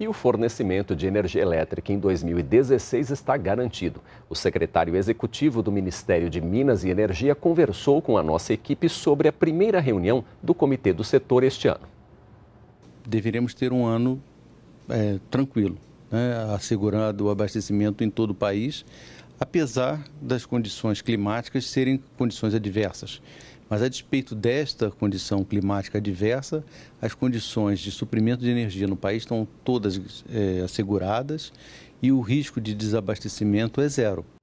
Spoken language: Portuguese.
E o fornecimento de energia elétrica em 2016 está garantido. O secretário executivo do Ministério de Minas e Energia conversou com a nossa equipe sobre a primeira reunião do Comitê do Setor este ano. Deveremos ter um ano é, tranquilo, né? assegurado o abastecimento em todo o país apesar das condições climáticas serem condições adversas. Mas, a despeito desta condição climática adversa, as condições de suprimento de energia no país estão todas é, asseguradas e o risco de desabastecimento é zero.